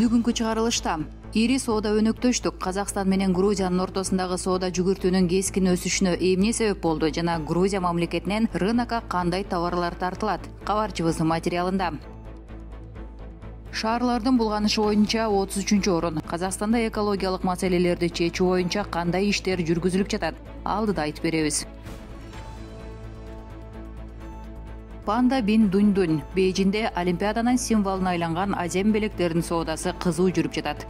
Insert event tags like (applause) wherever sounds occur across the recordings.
бүгүнкү чыгарылышта ири соода өнөктөштүк казакстан менен грузиянын ортосундагы соода жүгүртүүнүн кескин өсүшүнө эмне себеп болду жана грузия мамлекетинен рынокко кандай товарлар тартылат кабарчыбыздын материалында шаарлардын булганышы боюнча отуз үчүнчү орун казакстанда экологиялык маселелерди чечүү боюнча кандай иштер жүргүзүлүп жатат алдыда айтып беребиз панда бин дунь дунь бейжинде олимпиаданын символуна айланган азем белектердин соодасы кызуу жүрүп жатат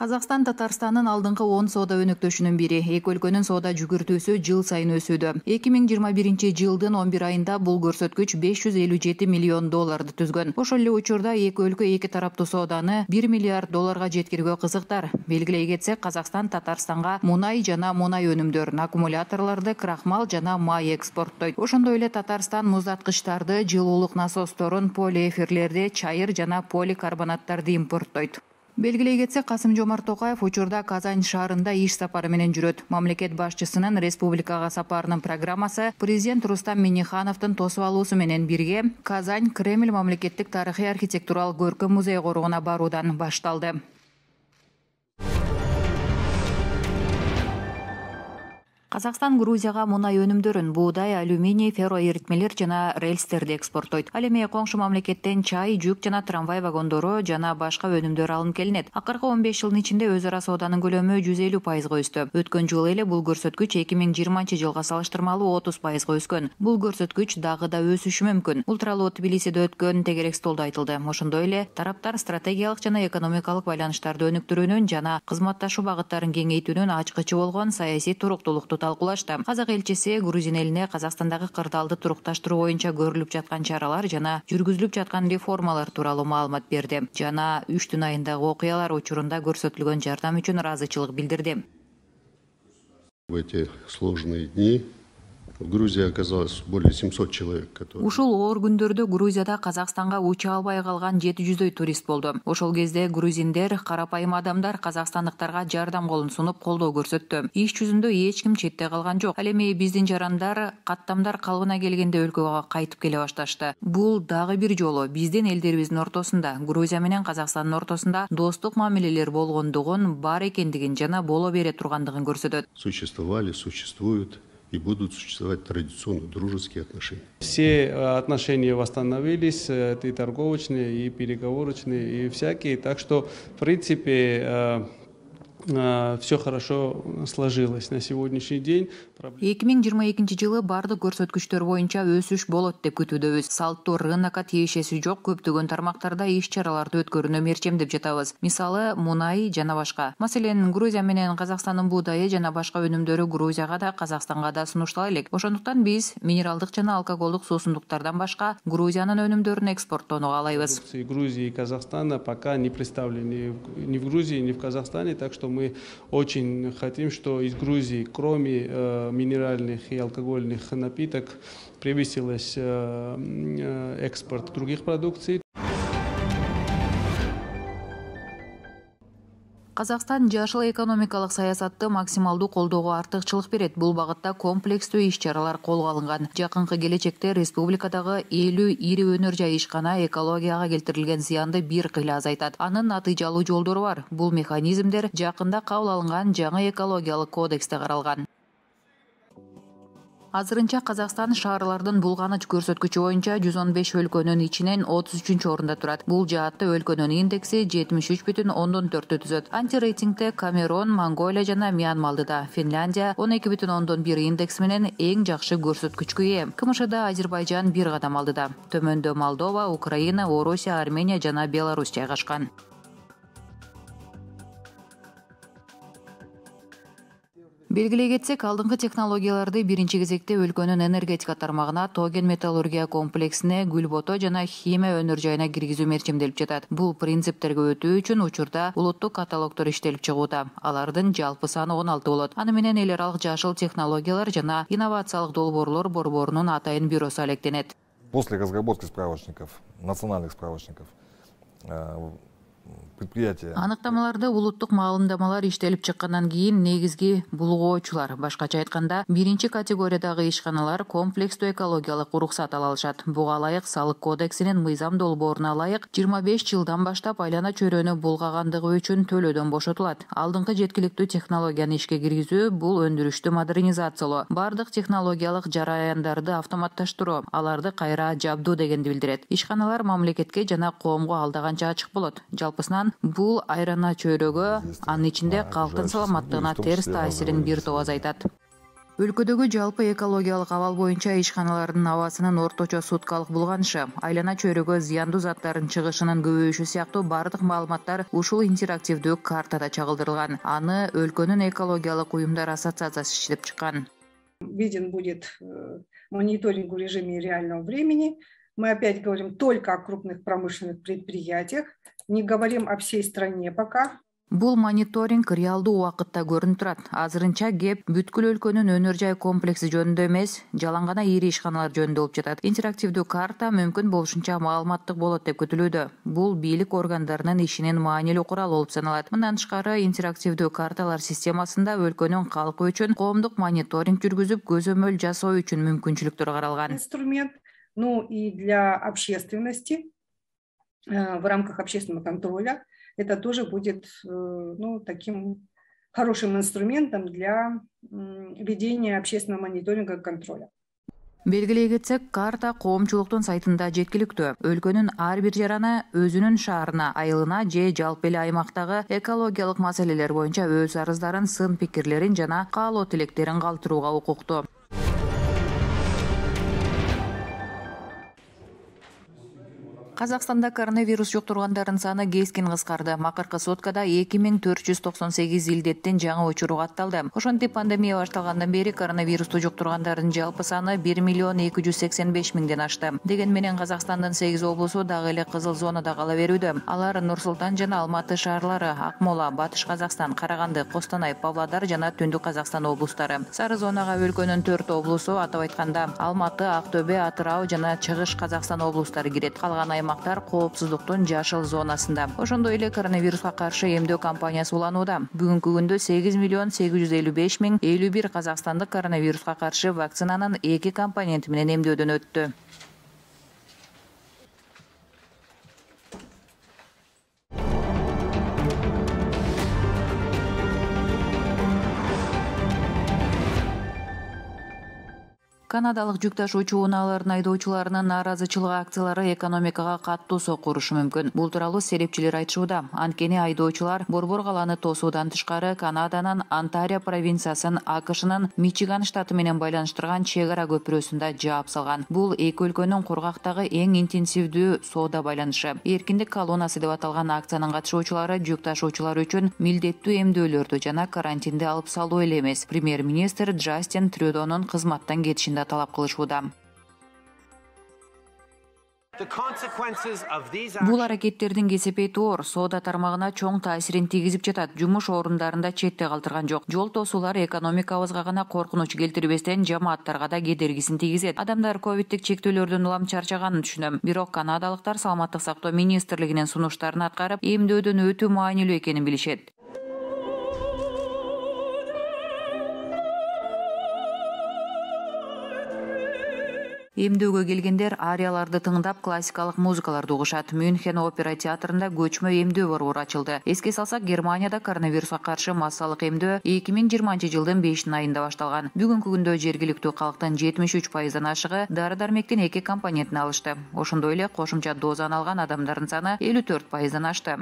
казакстан татарстандын алдыңкы он соода өнөктөшүнүн бири эки өлкөнүн соода жүгүртүүсү жыл сайын өсүүдө эки миң жыйырма биринчи жылдын он бир айында бул көрсөткүч беш жүз элүү жети миллион долларды түзгөн ошол эле учурда эки өлкө эки тараптуу сооданы бир миллиард долларга жеткирүүгө кызыктар белгилей кетсек казакстан татарстанга мунай жана мунай өнүмдөрүн аккумуляторлорду крахмал жана май экспорттойт ошондой эле татарстан муздаткычтарды жылуулук насосторун полиэфирлерди чайыр жана поликарбонаттарды импорттойт белгилей кетсек касым жомарт токаев учурда казань шаарында иш сапары менен жүрөт мамлекет башчысынын республикага сапарынын программасы президент рустам миннихановдун тосуп алуусу менен бирге казань кремль мамлекеттик тарыхый архитектуралык көркөм музей коругуна баруудан башталды казакстан грузияга мунай өнүмдөрүн буудай алюминий ферро эритмелер жана рельстерди экспорттойт ал эми коңшу мамлекеттен чай жүк жана трамвай вагондору жана башка өнүмдөр алынып келинет акыркы он беш жылдын ичинде өз ара сооданын көлөмү жүз элүү пайызга өстү өткөн жылы эле бул көрсөткүч эки миң жыйырманчы жылга салыштырмалуу отуз пайызга өскөн бул көрсөткүч дагы да өсүшү мүмкүн бул тууралуу тбилисиде өткөн тегерек столдо айтылды ошондой эле тараптар стратегиялык жана экономикалык байланыштарды өнүктүрүүнүн жана кызматташуу багыттарын кеңейтүүнүн ачкычы болгон саясий туруктуулукту талкуулашты казак элчиси грузин элине казакстандагы кырдаалды турукташтыруу боюнча көрүлүп жаткан чаралар жана жүргүзүлүп жаткан реформалар тууралуу маалымат берди жана үчтүн айындагы окуялар учурунда көрсөтүлгөн жардам үчүн ыраазычылык билдирди в эти сложные дни в оказалось более 700 человек которые ушул оор күндөрдө грузияда казакстанга уча албай калган жети жүздөй турист болду ошол кезде грузиндер карапайым адамдар казакстандыктарга жардам колун сунуп колдоо көрсөттү иш жүзүндө эч ким четте калган жок ал эми биздин жарандар каттамдар калыбына келгенде өлкөгө кайтып келе башташты бул дагы бир жолу биздин элдерибиздин ортосунда грузия менен казакстандын ортосунда достук мамилелер болгондугун бар экендигин жана боло бере тургандыгын көрсөтөт существовали существуют и будут существовать традиционно дружеские отношения. Все э, отношения восстановились, э, и торговочные, и переговорочные, и всякие. Так что, в принципе, э, Э, все хорошо сложилось на сегодняшний день. 2022 жылы бардық көрсөткүчтөр боюнча өсүш болот деп күтүүдөбүз салттоо рынокко тиешеси жок көптөгөн тармактарда иш чараларды өткөрүүнү мерчемдеп жатабыз мисалы мунай жана башка маселен грузия менен казакстандын буудайы жана башка өнүмдөрү грузияга да казакстанга да сунуштала элек ошондуктан биз минералдык жана алкоголдук суусундуктардан башка грузиянын өнүмдөрүн экспорттоону алайбыз Грузия и казахстана пока не представлены ни в грузии ни в казахстане так что мы очень хотим, что из Грузии, кроме э, минеральных и алкогольных напиток, превысилось э, э, экспорт других продукций. казакстан жашыл экономикалык саясатты максималдуу колдоого артыкчылык берет бул багытта комплекстүү иш чаралар колго алынган жакынкы келечекте республикадагы элүү ири өнөр жай ишкана экологияга келтирилген зыянды бир кыйла азайтат анын натыйжалуу жолдору бар бул механизмдер жакында кабыл алынган жаңы экологиялык кодексте каралган азырынча Қазақстан шаарлардын булганыч көрсөткүчү боюнча 115 он беш өлкөнүн ичинен отуз үчүнчү орунда турат бул жаатта өлкөнүн индекси 73 үч бүтүн ондон төрттү түзөт камерон монголия жана мьянмалдыда финляндия 12 эки бүтүн ондон бир индекс менен эң жакшы көрсөткүчкө ээ кмшда азербайжан бир кадам алдыда төмөндө молдова украина орусия армения жана беларусь жайгашкан белгилей кетсек алдыңкы технологияларды биринчи кезекте өлкөнүн энергетика тармагына тоо кен металлургия комплексине гүл бото жана химия өнөр жайына киргизүү мерчимделип жатат бул принциптерге өтүү үчүн учурда улуттук каталогдор иштелип чыгууда алардын жалпы саны он алты болот аны менен эл аралык жашыл технологиялар жана инновациялык долбоорлор борборунун атайын бюросу алектенет после разработки справочников национальных справочников э, предприятия аныктамаларды улуттук маалымдамалар иштелип чыккандан кийин негизги булгоочулар башкача айтканда биринчи категориядагы ишканалар комплекстүү экологиялык уруксат ала алышат буга ылайык салык кодексинин мыйзам долбооруна ылайык жыйырма беш жылдан баштап айлана чөйрөнү булгагандыгы үчүн төлөөдөн бошотулат алдыңкы жеткиликтүү технологияны ишке киргизүү бул өндүрүштү модернизациялоо баардык технологиялык жараяндарды автоматташтыруу аларды кайра жабдуу дегенди билдирет ишканалар мамлекетке жана коомго алда канча ачык болот жалпы жалпысынан бул айрана чөйрөгө анын ичинде калктын саламаттыгына терс таасирин бир топ азайтат өлкөдөгү жалпы экологиялык абал боюнча ишканалардын абасынын орточо суткалык булганышы айлана чөйрөгө зыяндуу заттардын чыгышынын көбөйүшү сыяктуу баардык маалыматтар ушул интерактивдүү картада чагылдырылган аны өлкөнүн экологиялык уюмдар ассоциациясы иштеп чыккан виден будет э, мониторинг в режиме реального времени мы опять говорим только о крупных промышленных предприятиях не говорим о всей стране пока бул мониторинг реалдуу уақытта көрүнүп турат азырынча геп бүткіл өлкөнүн өнөр жай комплекси жөнүндө эмес жалаң гана ири ишканалар жөнүндө болуп жатат интерактивдүү карта мүмкін болушунча маалыматтык болот деп күтүлүүдө Бұл бийлик органдарынын ишинин маанилүү куралы болуп саналат мындан тышкары интерактивдүү карталар системасында өлкөнің калкы үчүн коомдук мониторинг жүргүзүп көзөмөл жасоо үчүн мүмкүнчүлүктөр каралган инструмент ну и для общественности Э, в рамках общественного контроля. Это тоже будет э, ну, таким хорошим инструментом для ведения общественного мониторинга контроля белгилей кетсек карта коомчулуктун сайтында жеткиликтүү өлкөнүн ар бир жараны өзүнүн шаарына айылына же жалпы эле аймактагы экологиялык маселелер боюнча өз арыздарын сын пикирлерин жана каалоо тилектерин калтырууга укуктуу казакстанда коронавирус жуктургандардын саны кескин кыскарды акыркы суткада эки миң төрт жүз токсон сегиз илдеттен жаңы учуру катталды ошентип пандемия башталгандан бери коронавирусту жуктургандардын жалпы саны бир миллион эки жүз сексен беш миңден ашты деген менен казакстандын сегиз облусу дагы эле кызыл зонада кала берүүдө алар нур султан жана алматы шаарлары акмола батыш казакстан караганды костанай павлодар жана түндүк казакстан облустары сары зонага өлкөнүн төрт облусу атап айтканда алматы ак төбө атырау жана чыгыш казакстан облустары кирет калган аймак аймактар коопсуздуктун жашыл зонасында ошондой эле коронавируска каршы эмдөө кампаниясы уланууда бүгүнкү күндө сегиз миллион сегиз жүз элүү беш миң элүү бир казакстандык коронавируска каршы вакцинанын эки компоненти менен эмдөөдөн өттү канадалык жүк ташуучу унаалардын айдоочуларынын нааразычылык акциялары экономикага катуу сокку урушу мүмкүн бул тууралуу серепчилер айтышууда анткени айдоочулар борбор калааны тосуудан тышкары канаданын Онтарио провинциясын акшнын мичиган штаты менен байланыштырган чек ара көпүрөсүндө жаап салган бул эки өлкөнүн кургактагы эң интенсивдүү соода байланышы эркиндик колоннасы деп аталган акциянын катышуучулары жүк ташуучулар үчүн милдеттүү эмдөөлөрдү жана карантинди алып салуу эле эмес премьер министр джастин трюдонун кызматтан кетишинде талап кылышууда бул аракеттердин кесепети оор соода тармагына чоң таасирин тийгизип жатат жумуш орундарын да четте калтырган жок жол тосуулар экономикабызга гана коркунуч келтирбестен жамааттарга да кедергисин тийгизет адамдар ковидтик чектөөлөрдөн улам чарчаганын түшүнөм бирок канадалыктар саламаттык сактоо министрлигинин сунуштарын аткарып эмдөөдөн өтүү маанилүү экенин билишет эмдөөгө келгендер арияларды тыңдап классикалык музыкаларды угушат мюнхен опера театрында көчмө эмдөө борбору ачылды эске салсак германияда коронавируска каршы массалык эмдөө эки миң жыйырманчы жылдын бешинин айында башталган бүгүнкү күндө жергиликтүү калктын жетимиш үч пайыздан ашыгы дары дармектин эки компонентин алышты ошондой эле кошумча дозаны алган адамдардын саны элүү төрт пайыздан ашты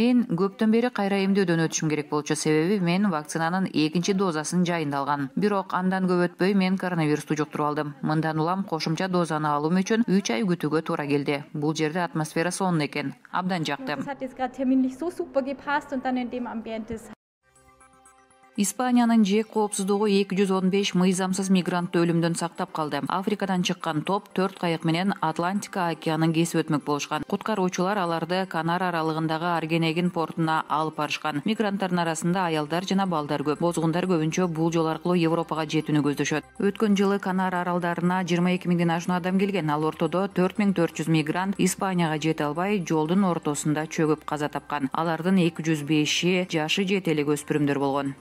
мен көптөн бери кайра эмдөөдөн өтүшүм керек болчу себеби мен вакцинанын экинчи дозасын жайындалган бирок андан көп өтпөй мен коронавирусту жуктуруп алдым мындан улам кошумча дозаны алуум үчүн үч ай күтүүгө туура келди бул жерде атмосфера сонун экен абдан жакты испаниянын жээк коопсуздугу эки жүз он беш мыйзамсыз мигрантты өлүмдөн сактап калды африкадан чыккан топ төрт кайык менен атлантика океанын кесип өтмөк болушкан куткаруучулар аларды канар аралыгындагы аргенегин портуна алып барышкан мигранттардын арасында аялдар жана балдар көп бозгундар көбүнчө бул жол аркылуу европага жетүүнү көздөшөт өткөн жылы канар аралдарына жыйырма эки миңден ашуун адам келген ал ортодо төрт миң төрт жүз мигрант испанияга жете албай жолдун ортосунда чөгүп каза тапкан алардын эки жүз беши жашы жете элек өспүрүмдөр болгон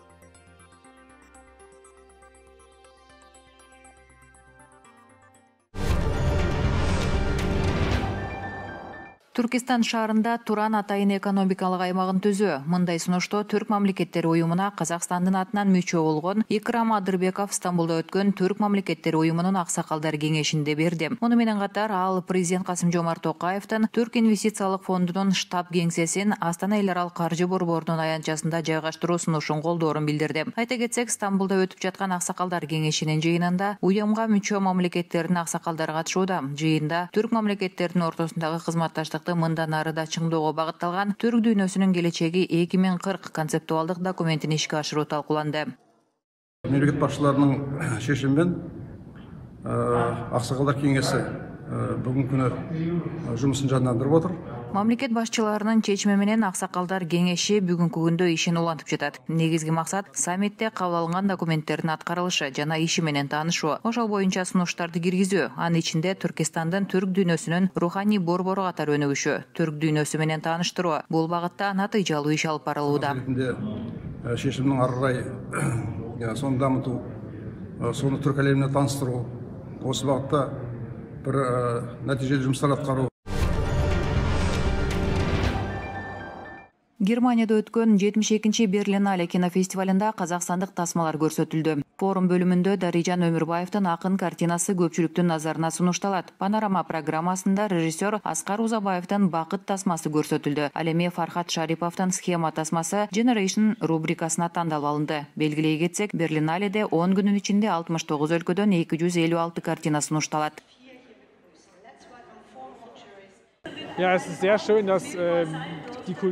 туркестан шаарында туран атайын экономикалык аймагын түзүү мындай сунушту түрк мамлекеттери уюмуна казакстандын атынан мүчө болгон икрам адырбеков стамбулда өткөн түрк мамлекеттери уюмунун аксакалдар кеңешинде берди муну менен катар ал президент касым жомарт токаевдин түрк инвестициялык фондунун штаб кеңсесин астана эл аралык каржы борборунун аянтчасында жайгаштыруу сунушун колдоорун билдирди айта кетсек стамбулда өтүп жаткан аксакалдар кеңешинин жыйынында уюмга мүчө мамлекеттердин аксакалдары катышууда жыйында түрк мамлекеттеринин ортосундагы кызматташтык аймакты мындан ары да чыңдоого багытталган түрк дүйнөсүнүн келечеги эки миң кырк концептуалдык документин ишке ашыруу талкууланды мемлекет башчыларынын чечими э, менен э, аксакалдар кеңеши э, бүгүнкү күнү жумушун жандандырып отыр мамлекет башчыларынын чечими менен аксакалдар кеңеши бүгүнкү күндө ишин улантып жатат негизги максат саммитте кабыл алынган документтердин аткарылышы жана иши менен таанышуу ошол боюнча сунуштарды киргизүү анын ичинде түркестандын түрк дүйнөсүнүн руханий борбору катары өнүгүшү түрк дүйнөсү менен тааныштыруу бул багытта натыйжалуу иш алып барылууда барылуудачешимнің э, ары карай (coughs) сону дамытуу э, сону түрк алемине тааныштыруу осы багытта бир э, натыйжалуу жумыстар аткаруу германияда өткөн жетимиш экинчи берлинале кинофестивалында Қазақстандық тасмалар көрсетілді. форум бөлімінде дарижан Өмірбаевтың ақын картинасы көпшіліктің назарына сунушталат панорама программасында режиссер Асқар Узабаевтың бақыт тасмасы көрсетілді. ал фархат шариповдун схема тасмасы generation рубрикасына тандалып алынды Белгілей кетсек берлиналеде он күндүн ичинде алтымыш тогуз өлкөдөн картина сунушталат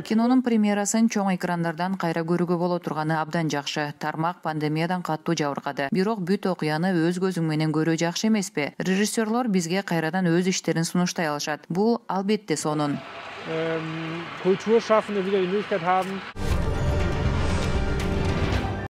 кинонун премьерасын чоң экрандардан кайра көрүүгө боло турганы абдан жакшы тармак пандемиядан катуу жабыркады бирок бүт окуяны өз көзүң менен көрүү жакшы эмеспи режиссерлор бизге кайрадан өз иштерин сунуштай алышат бул албетте сонун